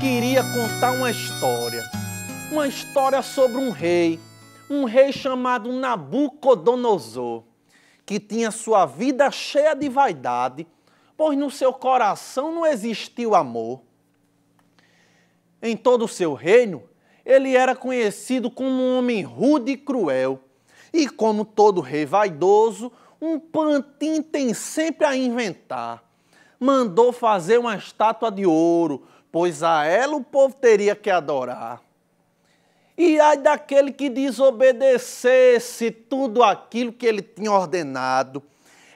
queria contar uma história. Uma história sobre um rei, um rei chamado Nabucodonosor, que tinha sua vida cheia de vaidade, pois no seu coração não existiu amor. Em todo o seu reino, ele era conhecido como um homem rude e cruel, e como todo rei vaidoso, um pantin tem sempre a inventar. Mandou fazer uma estátua de ouro, pois a ela o povo teria que adorar. E ai daquele que desobedecesse tudo aquilo que ele tinha ordenado.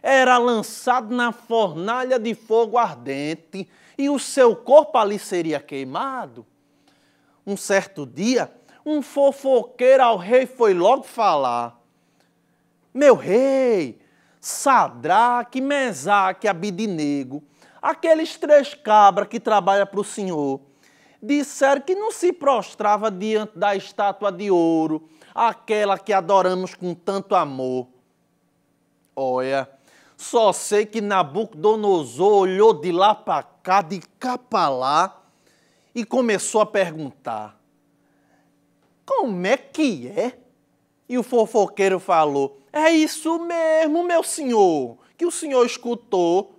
Era lançado na fornalha de fogo ardente e o seu corpo ali seria queimado. Um certo dia, um fofoqueiro ao rei foi logo falar: Meu rei, Sadraque, Mesaque, Abidinego, Aqueles três cabras que trabalham para o Senhor disseram que não se prostrava diante da estátua de ouro, aquela que adoramos com tanto amor. Olha, só sei que Nabucodonosor olhou de lá para cá, de cá para lá, e começou a perguntar: Como é que é? E o fofoqueiro falou: É isso mesmo, meu senhor, que o senhor escutou.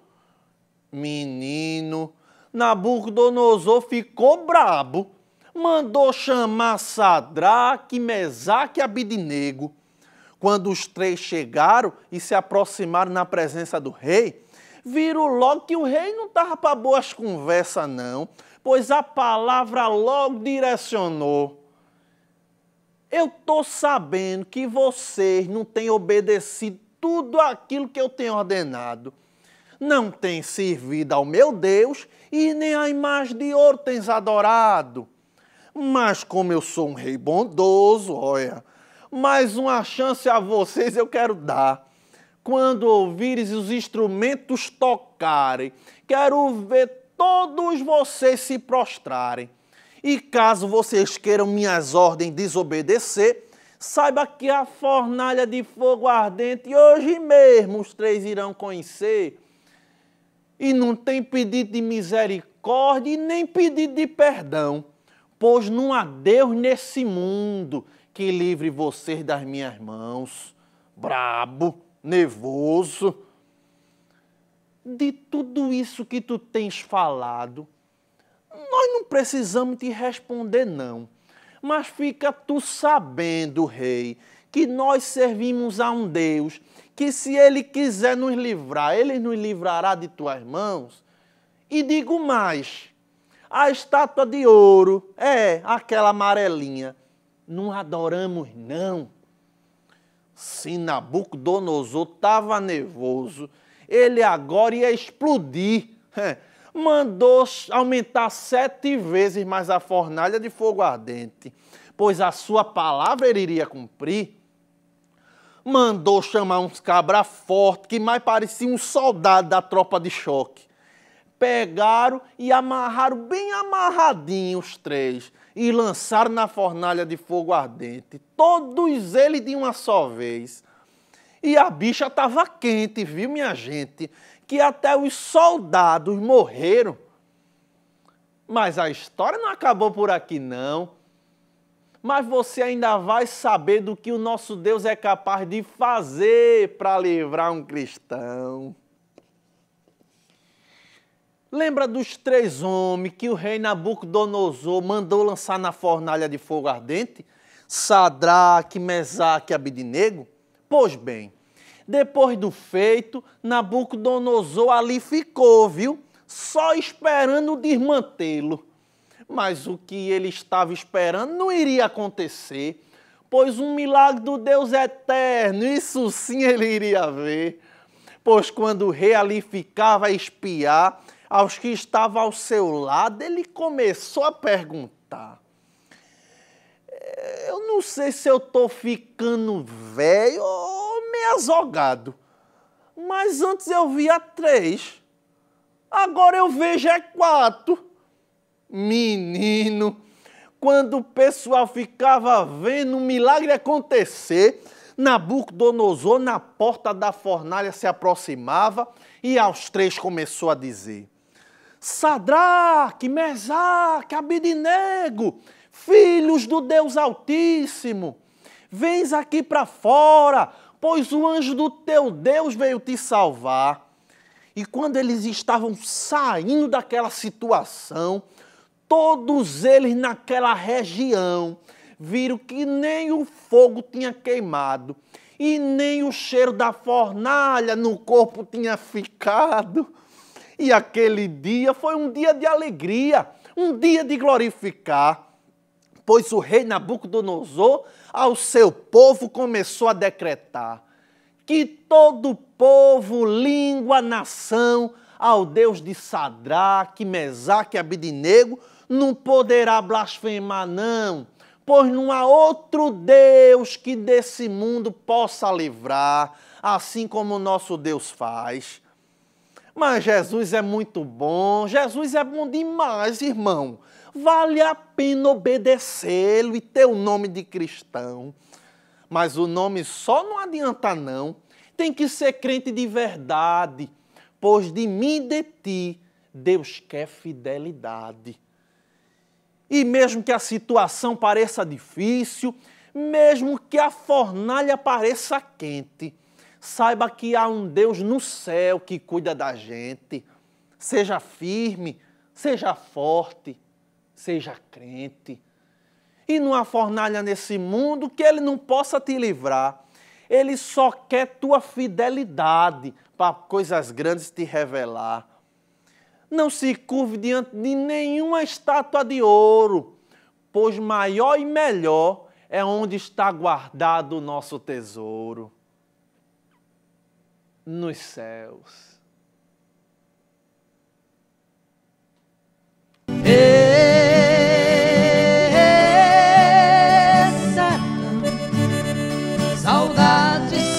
Menino, Nabucodonosor ficou brabo, mandou chamar Sadraque, Mesaque e Abidinego. Quando os três chegaram e se aproximaram na presença do rei, viram logo que o rei não estava para boas conversas, não, pois a palavra logo direcionou. Eu estou sabendo que vocês não têm obedecido tudo aquilo que eu tenho ordenado não tem servido ao meu Deus e nem a imagem de ouro tens adorado. Mas como eu sou um rei bondoso, olha, mais uma chance a vocês eu quero dar. Quando ouvires os instrumentos tocarem, quero ver todos vocês se prostrarem. E caso vocês queiram minhas ordens desobedecer, saiba que a fornalha de fogo ardente hoje mesmo os três irão conhecer e não tem pedido de misericórdia e nem pedido de perdão, pois não há Deus nesse mundo que livre vocês das minhas mãos. Brabo, nervoso. De tudo isso que tu tens falado, nós não precisamos te responder, não mas fica tu sabendo, rei, que nós servimos a um Deus que, se ele quiser nos livrar, ele nos livrará de tuas mãos. E digo mais: a estátua de ouro, é aquela amarelinha, não adoramos, não. Se Nabucodonosor estava nervoso, ele agora ia explodir. É, mandou aumentar sete vezes mais a fornalha de fogo ardente, pois a sua palavra ele iria cumprir. Mandou chamar uns cabra forte que mais parecia um soldado da tropa de choque. Pegaram e amarraram bem amarradinho os três e lançaram na fornalha de fogo ardente. Todos eles de uma só vez e a bicha estava quente, viu, minha gente? Que até os soldados morreram. Mas a história não acabou por aqui, não. Mas você ainda vai saber do que o nosso Deus é capaz de fazer para livrar um cristão. Lembra dos três homens que o rei Nabucodonosor mandou lançar na fornalha de fogo ardente? Sadraque, Mesaque e Abidinego? Pois bem, depois do feito, Nabucodonosor ali ficou, viu? Só esperando desmantê-lo. Mas o que ele estava esperando não iria acontecer, pois um milagre do Deus eterno, isso sim ele iria ver. Pois quando o rei ali ficava a espiar aos que estavam ao seu lado, ele começou a perguntar: é, Eu não sei se eu estou ficando velho ou azogado. Mas antes eu via três, agora eu vejo é quatro. Menino, quando o pessoal ficava vendo um milagre acontecer, Nabucodonosor na porta da fornalha se aproximava e aos três começou a dizer: Sadraque, Mesaque, Abidinego, filhos do Deus Altíssimo, vens aqui para fora, pois o anjo do teu Deus veio te salvar. E quando eles estavam saindo daquela situação, todos eles naquela região viram que nem o fogo tinha queimado e nem o cheiro da fornalha no corpo tinha ficado. E aquele dia foi um dia de alegria, um dia de glorificar. Pois o rei Nabucodonosor ao seu povo começou a decretar que todo povo, língua, nação, ao Deus de Sadraque, Mesaque e Abidinego, não poderá blasfemar, não, pois não há outro Deus que desse mundo possa livrar, assim como o nosso Deus faz. Mas Jesus é muito bom, Jesus é bom demais, irmão vale a pena obedecê-lo e ter o nome de cristão. Mas o nome só não adianta, não. Tem que ser crente de verdade, pois de mim e de ti Deus quer fidelidade. E mesmo que a situação pareça difícil, mesmo que a fornalha pareça quente, saiba que há um Deus no céu que cuida da gente. Seja firme, seja forte, Seja crente. E não há fornalha nesse mundo que ele não possa te livrar. Ele só quer tua fidelidade para coisas grandes te revelar. Não se curve diante de nenhuma estátua de ouro, pois maior e melhor é onde está guardado o nosso tesouro nos céus. satisfeito.